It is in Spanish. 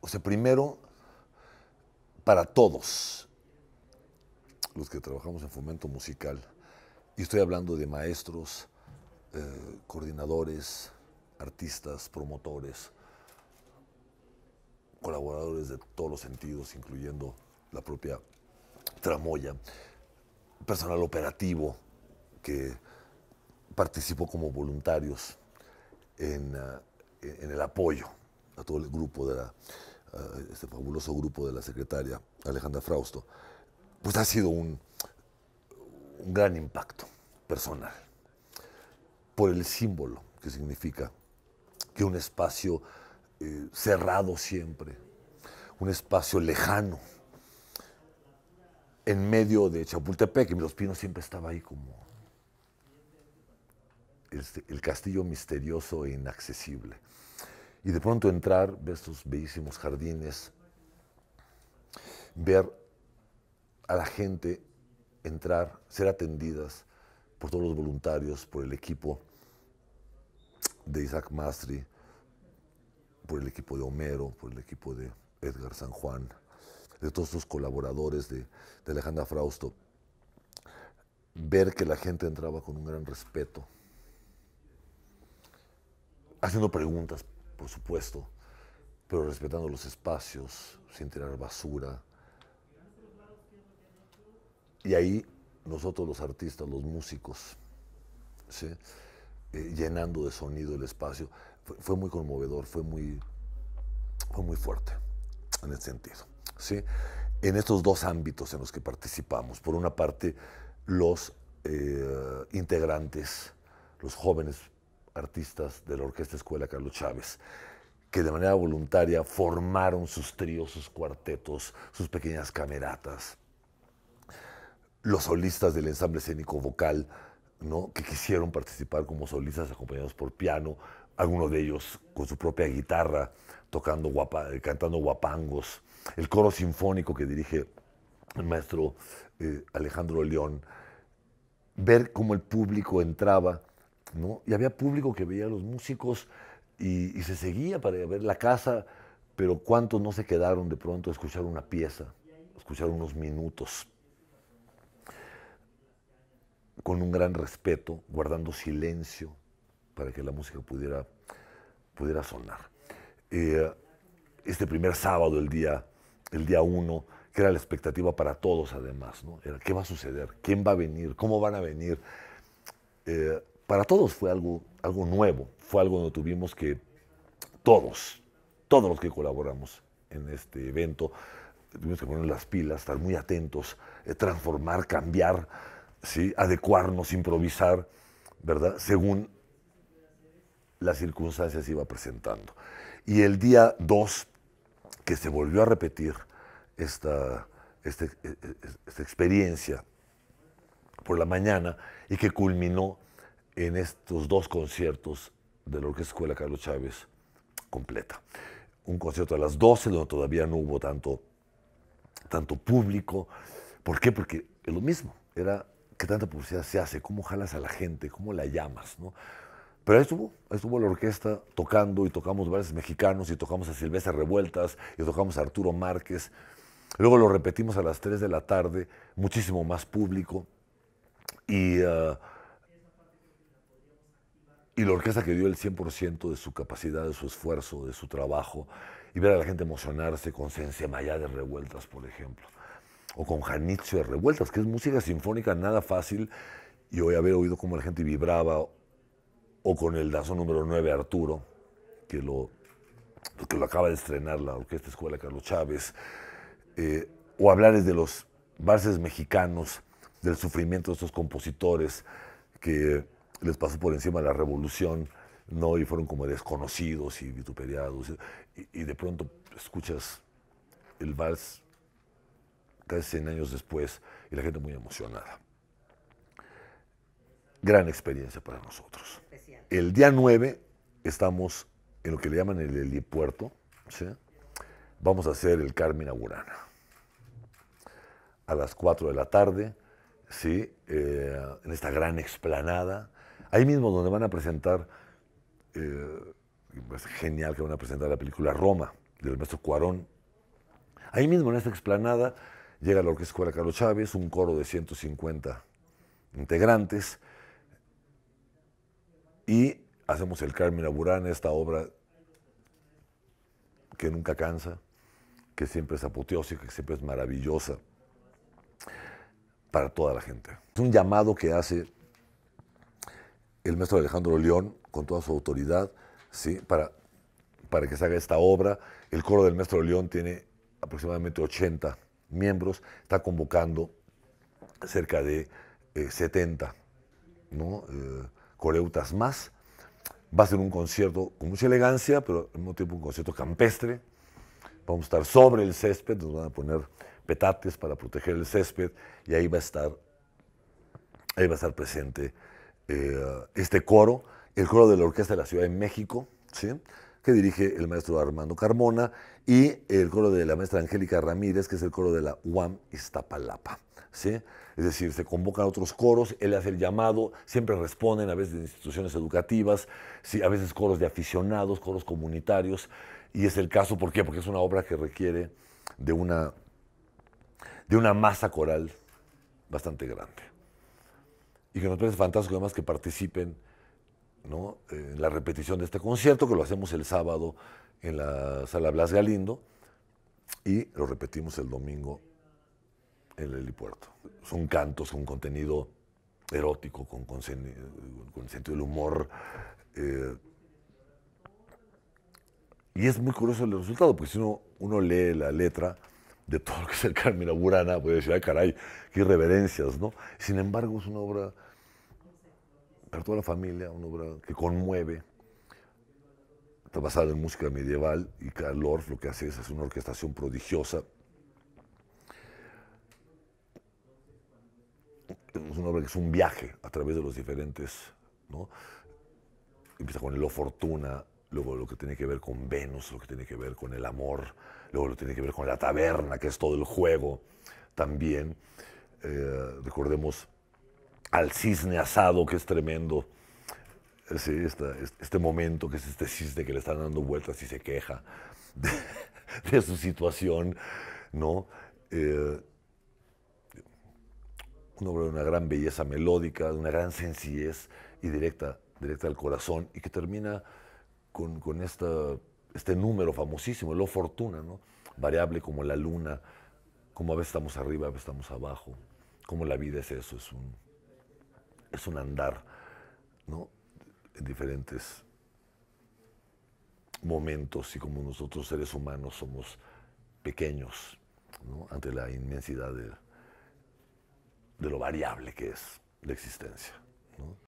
O sea, primero, para todos los que trabajamos en fomento musical, y estoy hablando de maestros, eh, coordinadores, artistas, promotores, colaboradores de todos los sentidos, incluyendo la propia tramoya, personal operativo que participó como voluntarios en eh, el apoyo a todo el grupo, de la, este fabuloso grupo de la secretaria Alejandra Frausto, pues ha sido un, gran impacto personal por el símbolo que significa que un espacio eh, cerrado siempre, un espacio lejano, en medio de Chapultepec, y Los Pinos siempre estaba ahí como el castillo misterioso e inaccesible y de pronto entrar, ver estos bellísimos jardines, ver a la gente entrar, ser atendidas por todos los voluntarios, por el equipo de Isaac Mastri, por el equipo de Homero, por el equipo de Edgar San Juan, de todos los colaboradores de, de Alejandra Frausto, ver que la gente entraba con un gran respeto, haciendo preguntas, por supuesto, pero respetando los espacios, sin tirar basura. Y ahí nosotros los artistas, los músicos, ¿sí? Eh, llenando de sonido el espacio, fue, muy conmovedor, fue muy, fue muy fuerte en ese sentido. ¿sí? En estos dos ámbitos en los que participamos, por una parte los eh, integrantes, los jóvenes artistas de la Orquesta Escuela Carlos Chávez, que de manera voluntaria formaron sus tríos, sus cuartetos, sus pequeñas cameratas. Los solistas del ensamble escénico vocal, ¿no? que quisieron participar como solistas acompañados por piano, algunos de ellos con su propia guitarra, tocando guapa, eh, cantando guapangos. El coro sinfónico que dirige el maestro eh, Alejandro León. Ver cómo el público entraba ¿no? Y había público que veía a los músicos y, se seguía para ver la casa, pero cuántos no se quedaron de pronto a escuchar una pieza, a escuchar unos minutos, con un gran respeto, guardando silencio para que la música pudiera, pudiera sonar. Eh, este primer sábado, el día, el día uno, que era la expectativa para todos además, Era qué va a suceder, quién va a venir, cómo van a venir. Eh, para todos fue algo, algo nuevo, fue algo donde tuvimos que todos, todos los que colaboramos en este evento, tuvimos que poner las pilas, estar muy atentos, eh, transformar, cambiar, ¿sí? adecuarnos, improvisar, ¿verdad? Según las circunstancias iba presentando. Y el día 2, que se volvió a repetir esta, esta, e, e, e, esta experiencia por la mañana y que culminó en estos dos conciertos de la Orquesta Escuela Carlos Chávez completa. Un concierto a las 12, donde todavía no hubo tanto, tanto público. ¿Por qué? Porque es lo mismo, era qué tanta publicidad se hace, cómo jalas a la gente, cómo la llamas, ¿no? Pero ahí estuvo, estuvo la orquesta tocando y tocamos varios mexicanos y tocamos a Silvestre Revueltas y tocamos a Arturo Márquez. Luego lo repetimos a las 3 de la tarde, muchísimo más público. Y ah, y la orquesta que dio el 100% de su capacidad, de su esfuerzo, de su trabajo, y ver a la gente emocionarse con Sense Maya de Revueltas, por ejemplo, o con Janitzio de Revueltas, que es música sinfónica nada fácil, y hoy haber oído cómo la gente vibraba, o con el Dazo número 9 Arturo, que lo, que lo acaba de estrenar la Orquesta Escuela Carlos Chávez, eh, o hablarles de los valses mexicanos, del sufrimiento de estos compositores que les pasó por encima la revolución, ¿no? Y fueron como desconocidos y vituperados. Y, de pronto escuchas el vals casi 100 años después y la gente muy emocionada. Gran experiencia para nosotros. El día 9 estamos en lo que le llaman el helipuerto. Vamos a hacer el Carmen Agurana. A las 4 de la tarde, ¿sí? Eh, en esta gran explanada Ahí mismo donde van a presentar, eh, es pues, genial que van a presentar la película Roma, del maestro Cuarón. Ahí mismo en esta explanada llega la Orquesta Escuela Carlos Chávez, un coro de 150 integrantes, y hacemos el Carmen Aburán, esta obra que nunca cansa, que siempre es apoteósica, que siempre es maravillosa para toda la gente. Es un llamado que hace el maestro Alejandro León, con toda su autoridad, ¿sí? para, para que se haga esta obra. El coro del maestro León tiene aproximadamente 80 miembros, está convocando cerca de 70 eh, ¿no? Eh, coreutas más. Va a ser un concierto con mucha elegancia, pero al mismo tiempo un concierto campestre. Vamos a estar sobre el césped, nos van a poner petates para proteger el césped y ahí va a estar, ahí va a estar presente eh, este coro, el coro de la Orquesta de la Ciudad de México, ¿sí? que dirige el maestro Armando Carmona, y el coro de la maestra Angélica Ramírez, que es el coro de la UAM Iztapalapa. ¿sí? Es decir, se convocan otros coros, él hace el llamado, siempre responden, a veces de instituciones educativas, ¿sí? a veces coros de aficionados, coros comunitarios, y es el caso, ¿por qué? Porque es una obra que requiere de una, de una masa coral bastante grande y que nos parece fantástico además que participen en la repetición de este concierto, que lo hacemos el sábado en la sala Blas Galindo y lo repetimos el domingo en el helipuerto. Son cantos con contenido erótico, con, con, sentido del humor. Eh, y es muy curioso el resultado, porque si uno, uno lee la letra, de todo lo que es el Carmen Burana, a decir, ay caray, qué irreverencias, ¿no? Sin embargo, es una obra para toda la familia, una obra que conmueve. Está basada en música medieval y Karl Orff lo que hace es hacer una orquestación prodigiosa. Es una obra que es un viaje a través de los diferentes, ¿no? Empieza con el O Fortuna, luego lo que tiene que ver con Venus, lo que tiene que ver con el amor, luego lo que tiene que ver con la taberna, que es todo el juego también. Eh, recordemos al cisne asado, que es tremendo. Eh, este momento que es este cisne que le están dando vueltas y se queja de, su situación, ¿no? Eh, de una gran belleza melódica, de una gran sencillez y directa, directa al corazón y que termina con, con esta, este número famosísimo, lo fortuna, ¿no? variable como la luna, como a veces estamos arriba, a veces estamos abajo, como la vida es eso, es un, es un andar ¿no? en diferentes momentos y como nosotros seres humanos somos pequeños ante la inmensidad de, de, lo variable que es la existencia. ¿no?